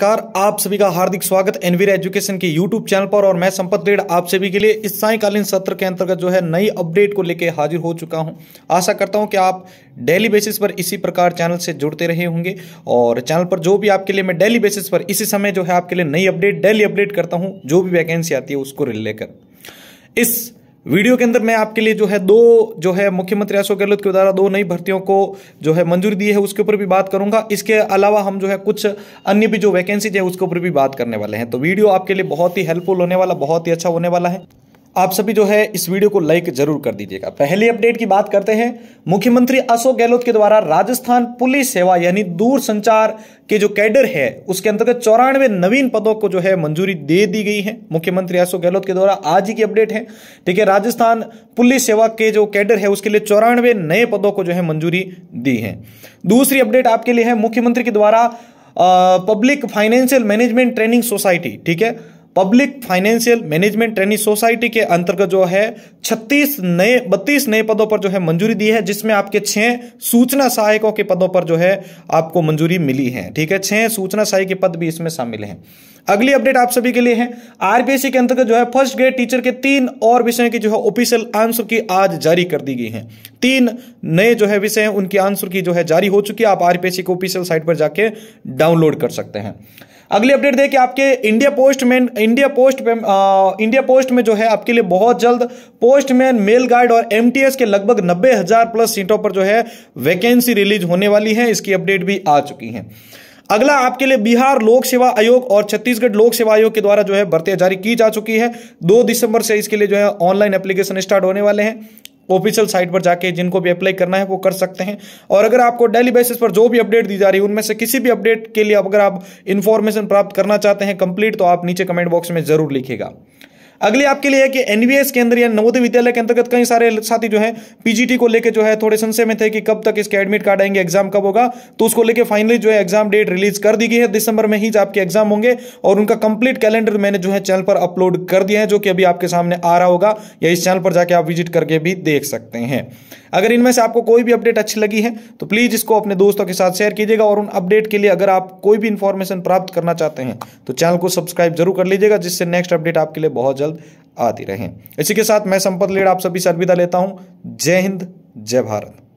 नमस्कार आप सभी का हार्दिक स्वागत एनवीर एजुकेशन के यूट्यूब चैनल पर और मैं संपत रेड आप सभी के लिए इस सायकालीन सत्र के अंतर्गत जो है नई अपडेट को लेकर हाजिर हो चुका हूं आशा करता हूं कि आप डेली बेसिस पर इसी प्रकार चैनल से जुड़ते रहे होंगे और चैनल पर जो भी आपके लिए मैं डेली बेसिस पर इसी समय जो है आपके लिए नई अपडेट डेली अपडेट करता हूँ जो भी वैकेंसी आती है उसको लेकर इस वीडियो के अंदर मैं आपके लिए जो है दो जो है मुख्यमंत्री अशोक गहलोत के द्वारा दो नई भर्तियों को जो है मंजूरी दी है उसके ऊपर भी बात करूंगा इसके अलावा हम जो है कुछ अन्य भी जो वैकेंसीज है उसके ऊपर भी बात करने वाले हैं तो वीडियो आपके लिए बहुत ही हेल्पफुल होने वाला बहुत ही अच्छा होने वाला है आप सभी जो है इस वीडियो को लाइक जरूर कर दीजिएगा पहली अपडेट की बात करते हैं मुख्यमंत्री अशोक गहलोत के द्वारा राजस्थान पुलिस सेवा यानी दूर संचार के जो कैडर है उसके अंतर्गत चौरानवे नवीन पदों को जो है मंजूरी दे दी गई है मुख्यमंत्री अशोक गहलोत के द्वारा आज ही की अपडेट है ठीक है राजस्थान पुलिस सेवा के जो कैडर है उसके लिए चौरानवे नए पदों को जो है मंजूरी दी है दूसरी अपडेट आपके लिए है मुख्यमंत्री के द्वारा public financial management training society ठीक है public financial management training society के अंतर्गत जो है 36 नए 32 नए पदों पर जो है मंजूरी दी है जिसमें आपके छह सूचना सहायकों के पदों पर जो है आपको मंजूरी मिली है ठीक है छह सूचना सहायक के पद भी इसमें शामिल हैं अगली अपडेट आप सभी के लिए है आरपीएससी के अंतर्गत जो है फर्स्ट ग्रेड टीचर के तीन और विषय की जो है ऑफिशियल आंसर की आज जारी कर दी गई है तीन नए जो है विषय उनकी आंसर की जो है जारी हो चुकी है आप आरपीएससी के ऑफिशियल साइट पर जाके डाउनलोड कर सकते हैं अगली अपडेट देखिए आपके इंडिया पोस्ट में इंडिया पोस्ट में आ, इंडिया पोस्ट में जो है आपके लिए बहुत जल्द पोस्टमैन मेल गार्ड और एमटीएस के लगभग नब्बे हजार प्लस सीटों पर जो है वैकेंसी रिलीज होने वाली है इसकी अपडेट भी आ चुकी है अगला आपके लिए बिहार लोक सेवा आयोग और छत्तीसगढ़ लोक सेवा आयोग के द्वारा जो है भर्तियां जारी की जा चुकी है दो दिसंबर से इसके लिए जो है ऑनलाइन एप्लीकेशन स्टार्ट होने वाले हैं ऑफिशियल साइट पर जाके जिनको भी अप्लाई करना है वो कर सकते हैं और अगर आपको डेली बेसिस पर जो भी अपडेट दी जा रही है उनमें से किसी भी अपडेट के लिए अगर आप इन्फॉर्मेशन प्राप्त करना चाहते हैं कंप्लीट तो आप नीचे कमेंट बॉक्स में जरूर लिखेगा अगली आपके लिए है कि एनवीएस के अंदर या नवोदय विद्यालय के अंतर्गत कई सारे साथी जो है पीजीटी को लेकर जो है थोड़े संशय में थे कि कब तक इसके एडमिट कार्ड आएंगे एग्जाम कब होगा तो उसको लेकर फाइनली जो है एग्जाम डेट रिलीज कर दी गई है दिसंबर में ही आपके एग्जाम होंगे और उनका कंप्लीट कैलेंडर मैंने जो है चैनल पर अपलोड कर दिया है जो कि अभी आपके सामने आ रहा होगा या इस चैनल पर जाके आप विजिट करके भी देख सकते हैं अगर इनमें से आपको कोई भी अपडेट अच्छी लगी है तो प्लीज इसको अपने दोस्तों के साथ शेयर कीजिएगा और उन अपडेट के लिए अगर आप कोई भी इंफॉर्मेशन प्राप्त करना चाहते हैं तो चैनल को सब्सक्राइब जरूर कर लीजिएगा जिससे नेक्स्ट अपडेट आपके लिए बहुत जल्द जल्द आती रहें इसी के साथ मैं संपत लीड आप सभी से अलविदा लेता हूँ जय हिंद जय भारत